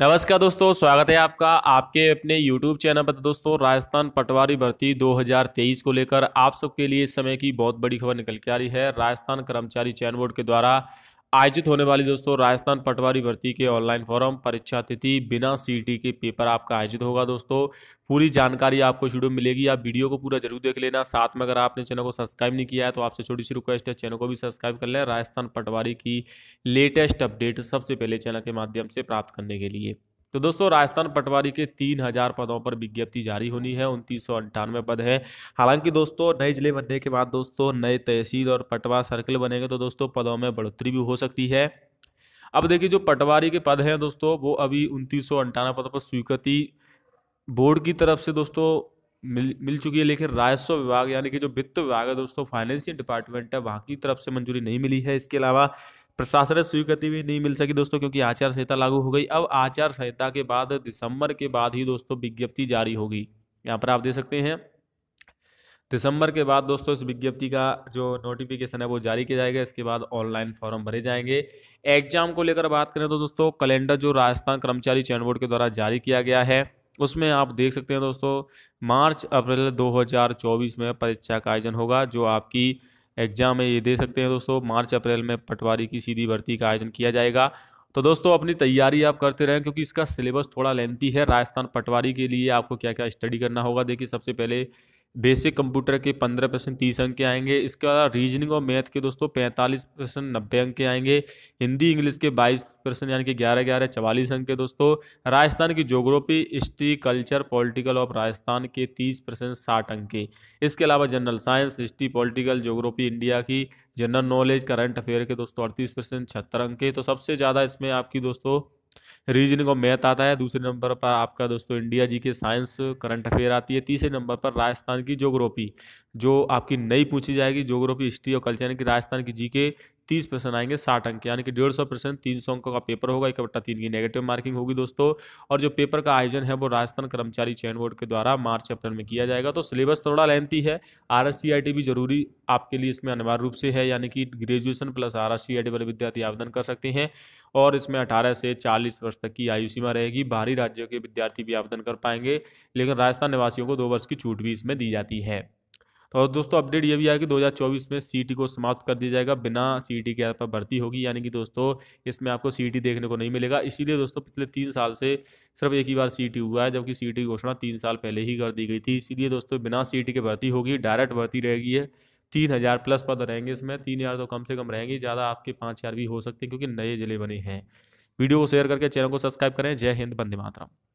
नमस्कार दोस्तों स्वागत है आपका आपके अपने YouTube चैनल पर तो दोस्तों राजस्थान पटवारी भर्ती 2023 को लेकर आप सबके लिए इस समय की बहुत बड़ी खबर निकल के आ रही है राजस्थान कर्मचारी चयन बोर्ड के द्वारा आयोजित होने वाली दोस्तों राजस्थान पटवारी भर्ती के ऑनलाइन फॉरम परीक्षा तिथि बिना सीटी के पेपर आपका आयोजित होगा दोस्तों पूरी जानकारी आपको वीडियो मिलेगी आप वीडियो को पूरा जरूर देख लेना साथ में अगर आपने चैनल को सब्सक्राइब नहीं किया है तो आपसे छोटी सी रिक्वेस्ट है चैनल को भी सब्सक्राइब कर लें राजस्थान पटवारी की लेटेस्ट अपडेट सबसे पहले चैनल के माध्यम से प्राप्त करने के लिए तो दोस्तों राजस्थान पटवारी के तीन हजार पदों पर विज्ञप्ति जारी होनी है उनतीस सौ अंठानवे पद है हालांकि दोस्तों नए जिले बनने के बाद दोस्तों नए तहसील और पटवा सर्कल बनेंगे तो दोस्तों पदों में बढ़ोतरी भी हो सकती है अब देखिए जो पटवारी के पद हैं दोस्तों वो अभी उनतीस सौ पदों पर स्वीकृति बोर्ड की तरफ से दोस्तों मिल मिल चुकी है लेकिन राजस्व विभाग यानी कि जो वित्त विभाग है दोस्तों फाइनेंशियल डिपार्टमेंट है वहाँ की तरफ से मंजूरी नहीं मिली है इसके अलावा प्रशासनिक स्वीकृति भी नहीं मिल सकी दोस्तों क्योंकि आचार संहिता लागू हो गई अब आचार संहिता के बाद दिसंबर के बाद ही दोस्तों विज्ञप्ति जारी होगी यहाँ पर आप देख सकते हैं दिसंबर के बाद दोस्तों इस विज्ञप्ति का जो नोटिफिकेशन है वो जारी किया जाएगा इसके बाद ऑनलाइन फॉर्म भरे जाएंगे एग्जाम को लेकर बात करें तो दोस्तों कैलेंडर जो राजस्थान कर्मचारी चयन बोर्ड के द्वारा जारी किया गया है उसमें आप देख सकते हैं दोस्तों मार्च अप्रैल 2024 में परीक्षा का आयोजन होगा जो आपकी एग्जाम है ये दे सकते हैं दोस्तों मार्च अप्रैल में पटवारी की सीधी भर्ती का आयोजन किया जाएगा तो दोस्तों अपनी तैयारी आप करते रहें क्योंकि इसका सिलेबस थोड़ा लेंथी है राजस्थान पटवारी के लिए आपको क्या क्या स्टडी करना होगा देखिए सबसे पहले बेसिक कंप्यूटर के पंद्रह परसेंट तीस अंक के आएंगे इसके अलावा रीजनिंग और मैथ के दोस्तों पैंतालीस परसेंट नब्बे अंक के आएंगे हिंदी इंग्लिश के बाईस परसेंट यानी कि ग्यारह ग्यारह चवालीस अंक के दोस्तों राजस्थान की geography history culture political of Rajasthan के तीस परसेंट साठ अंक के इसके अलावा general science history political geography India की जनरल नॉलेज करंट अफेयर के दोस्तों अड़तीस परसेंट छहत्तर अंक के तो सबसे ज़्यादा इसमें आपकी दोस्तों रीजनिंग और मैथ आता है दूसरे नंबर पर आपका दोस्तों इंडिया जी के साइंस करंट अफेयर आती है तीसरे नंबर पर राजस्थान की जोग्राफी जो आपकी नई पूछी जाएगी जोग्राफी हिस्ट्री और कल्चर की राजस्थान की जी के तीस प्रश्न आएंगे साठ अंक यानी कि डेढ़ सौ प्रश्न तीन सौ अंकों का पेपर होगा एक बट्टा तीन की नेगेटिव मार्किंग होगी दोस्तों और जो पेपर का आयोजन है वो राजस्थान कर्मचारी चयन बोर्ड के द्वारा मार्च अप्रैल में किया जाएगा तो सिलेबस थोड़ा लेंथी है आर एस भी जरूरी आपके लिए इसमें अनिवार्य रूप से है यानी कि ग्रेजुएशन प्लस आर एस वाले विद्यार्थी आवेदन कर सकते हैं और इसमें अठारह से चालीस वर्ष तक की आयु सीमा रहेगी बाहरी राज्यों के विद्यार्थी भी आवेदन कर पाएंगे लेकिन राजस्थान निवासियों को दो वर्ष की छूट भी इसमें दी जाती है तो दोस्तों अपडेट ये भी आया कि 2024 में सी को समाप्त कर दिया जाएगा बिना टी के पर भर्ती होगी यानी कि दोस्तों इसमें आपको सी देखने को नहीं मिलेगा इसीलिए दोस्तों पिछले तीन साल से सिर्फ एक ही बार सी हुआ है जबकि सी की घोषणा तीन साल पहले ही कर दी गई थी इसीलिए दोस्तों बिना सी के भर्ती होगी डायरेक्ट भर्ती रहेगी है तीन हज़ार प्लस पद रहेंगे इसमें तीन हज़ार तो कम से कम रहेंगे ज़्यादा आपके पाँच हज़ार भी हो सकते हैं क्योंकि नए जिले बने हैं वीडियो को शेयर करके चैनल को सब्सक्राइब करें जय हिंद बंदे मातरम